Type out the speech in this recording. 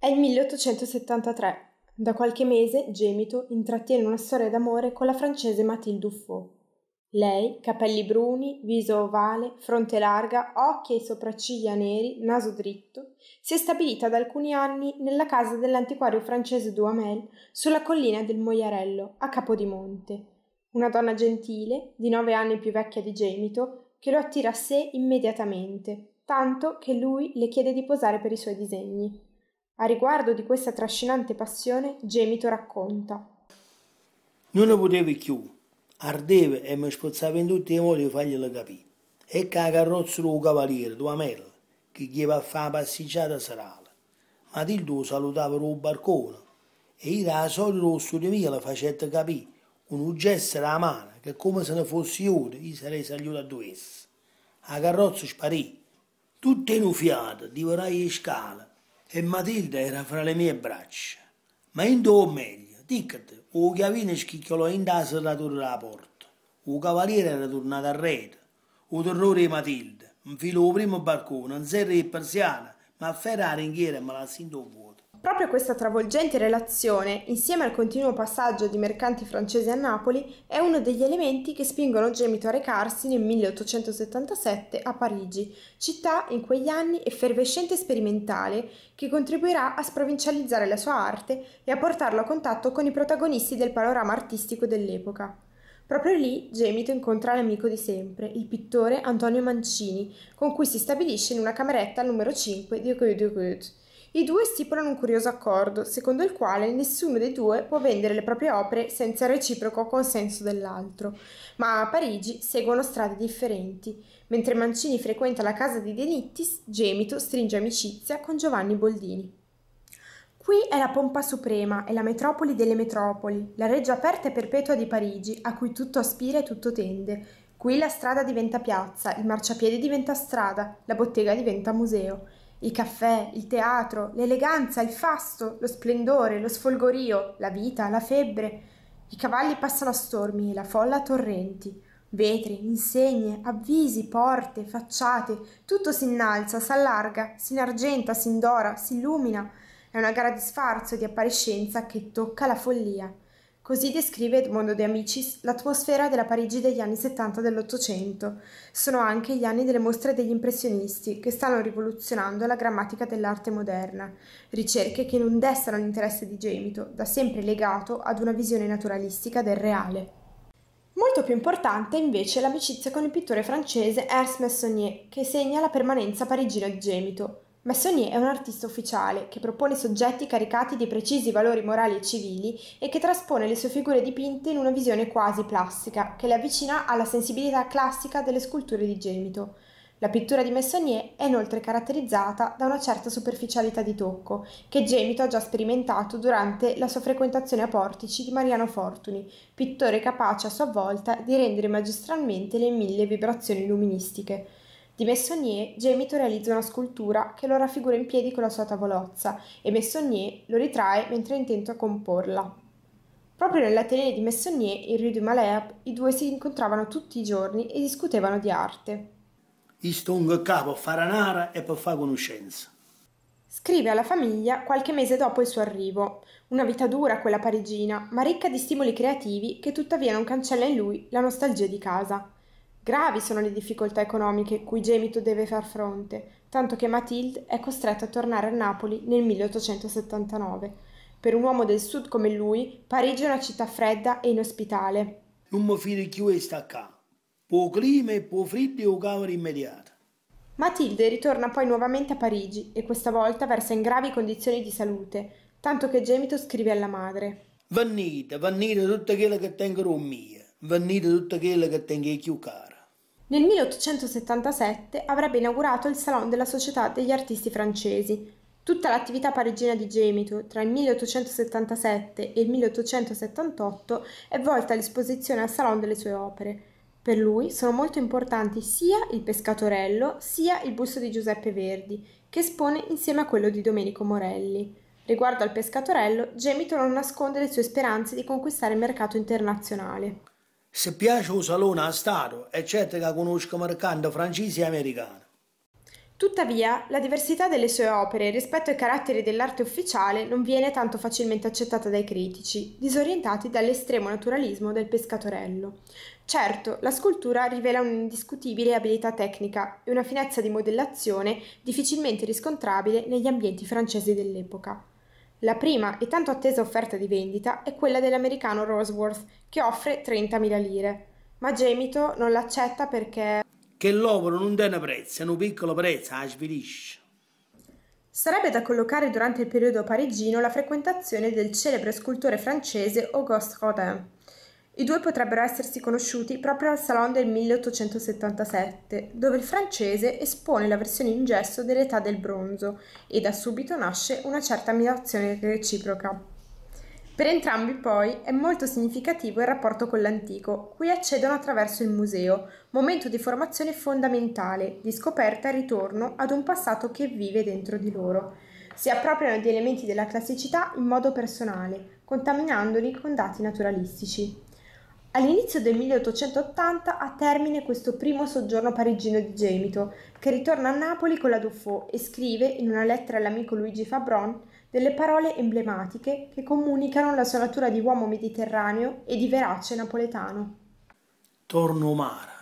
È il 1873. Da qualche mese Gemito intrattiene una storia d'amore con la francese Mathilde Dufaux. Lei, capelli bruni, viso ovale, fronte larga, occhi e sopracciglia neri, naso dritto, si è stabilita da alcuni anni nella casa dell'antiquario francese Duhamel sulla collina del Moiarello, a Capodimonte. Una donna gentile, di nove anni più vecchia di Gemito, che lo attira a sé immediatamente, tanto che lui le chiede di posare per i suoi disegni. A riguardo di questa trascinante passione, Gemito racconta. Non lo potevi più, ardeva e mi spazzava in tutti i modi per farglielo capire. E che la carrozza del cavaliere, tua merla, che gli va a fare la passeggiata serale. Ma il Dildo salutava il barcone. e io da solo rosso di mia la facette capire, un gesto alla mano, che come se ne fossi io, io sarei salito a due. La carrozza sparì, tutta in un fiato, divorai le scale, e Matilda era fra le mie braccia. Ma in o meglio, dicate, o chiavino schicchiolò in tasca da torre la porta. O cavaliere era tornato a rete. O terrore di Matilda, un filo primo barcone, un serve di persiana, ma a Ferrari in chiera me la sento fuori. Proprio questa travolgente relazione, insieme al continuo passaggio di mercanti francesi a Napoli, è uno degli elementi che spingono Gemito a recarsi nel 1877 a Parigi, città in quegli anni effervescente e sperimentale, che contribuirà a sprovincializzare la sua arte e a portarlo a contatto con i protagonisti del panorama artistico dell'epoca. Proprio lì Gemito incontra l'amico di sempre, il pittore Antonio Mancini, con cui si stabilisce in una cameretta al numero 5 di Rue de Rue i due stipulano un curioso accordo, secondo il quale nessuno dei due può vendere le proprie opere senza il reciproco consenso dell'altro, ma a Parigi seguono strade differenti. Mentre Mancini frequenta la casa di De Nittis, Gemito stringe amicizia con Giovanni Boldini. Qui è la pompa suprema, è la metropoli delle metropoli, la reggia aperta e perpetua di Parigi, a cui tutto aspira e tutto tende. Qui la strada diventa piazza, il marciapiede diventa strada, la bottega diventa museo. I caffè, il teatro, l'eleganza, il fasto, lo splendore, lo sfolgorio, la vita, la febbre. I cavalli passano a stormi e la folla a torrenti. Vetri, insegne, avvisi, porte, facciate, tutto si innalza, s'allarga, si inargenta, si indora, si illumina. È una gara di sfarzo e di appariscenza che tocca la follia. Così descrive Edmondo De Amicis l'atmosfera della Parigi degli anni 70 dell'Ottocento. Sono anche gli anni delle mostre degli impressionisti, che stanno rivoluzionando la grammatica dell'arte moderna, ricerche che non destano l'interesse di Gemito, da sempre legato ad una visione naturalistica del reale. Molto più importante invece è l'amicizia con il pittore francese Ernst Messonnier, che segna la permanenza parigina di Gemito. Massonnier è un artista ufficiale che propone soggetti caricati di precisi valori morali e civili e che traspone le sue figure dipinte in una visione quasi plastica che le avvicina alla sensibilità classica delle sculture di Gemito. La pittura di Messonnier è inoltre caratterizzata da una certa superficialità di tocco, che Gemito ha già sperimentato durante la sua frequentazione a Portici di Mariano Fortuni, pittore capace a sua volta di rendere magistralmente le mille vibrazioni luministiche. Di Messonnier, Gemito realizza una scultura che lo raffigura in piedi con la sua tavolozza e Messonnier lo ritrae mentre è intento a comporla. Proprio nell'atelier di Messonnier, in Rue du Malherbe, i due si incontravano tutti i giorni e discutevano di arte. Isto un capo faranara e per fare conoscenza. Scrive alla famiglia qualche mese dopo il suo arrivo. Una vita dura quella parigina, ma ricca di stimoli creativi che tuttavia non cancella in lui la nostalgia di casa. Gravi sono le difficoltà economiche cui Gemito deve far fronte, tanto che Mathilde è costretta a tornare a Napoli nel 1879. Per un uomo del sud come lui, Parigi è una città fredda e inospitale. Non mi fido di chi sta qua. Può clima e può freddo e o cavolo immediato. Matilde ritorna poi nuovamente a Parigi e questa volta versa in gravi condizioni di salute, tanto che Gemito scrive alla madre. Vannite, vannite tutta quella che tengo mia, vannite tutta quella che tengo più cara. Nel 1877 avrebbe inaugurato il Salon della Società degli Artisti Francesi. Tutta l'attività parigina di Gemito tra il 1877 e il 1878 è volta all'esposizione al Salon delle sue opere. Per lui sono molto importanti sia il Pescatorello sia il busto di Giuseppe Verdi, che espone insieme a quello di Domenico Morelli. Riguardo al Pescatorello, Gemito non nasconde le sue speranze di conquistare il mercato internazionale se piace un salone a Stato, eccetto che conosco mercante francese e americano. Tuttavia, la diversità delle sue opere rispetto ai caratteri dell'arte ufficiale non viene tanto facilmente accettata dai critici, disorientati dall'estremo naturalismo del pescatorello. Certo, la scultura rivela un'indiscutibile abilità tecnica e una finezza di modellazione difficilmente riscontrabile negli ambienti francesi dell'epoca. La prima e tanto attesa offerta di vendita è quella dell'americano Rosworth, che offre 30.000 lire, ma Gemito non l'accetta perché... Che l'uomo non dà prezzo, è un piccolo prezzo, la ah, svilisce. Sarebbe da collocare durante il periodo parigino la frequentazione del celebre scultore francese Auguste Rodin. I due potrebbero essersi conosciuti proprio al Salon del 1877, dove il francese espone la versione in gesso dell'età del bronzo e da subito nasce una certa ammirazione reciproca. Per entrambi poi è molto significativo il rapporto con l'antico, cui accedono attraverso il museo, momento di formazione fondamentale, di scoperta e ritorno ad un passato che vive dentro di loro. Si appropriano di elementi della classicità in modo personale, contaminandoli con dati naturalistici. All'inizio del 1880 ha termine questo primo soggiorno parigino di Gemito, che ritorna a Napoli con la Dufault e scrive, in una lettera all'amico Luigi Fabron, delle parole emblematiche che comunicano la sua natura di uomo mediterraneo e di verace napoletano. Torno Mara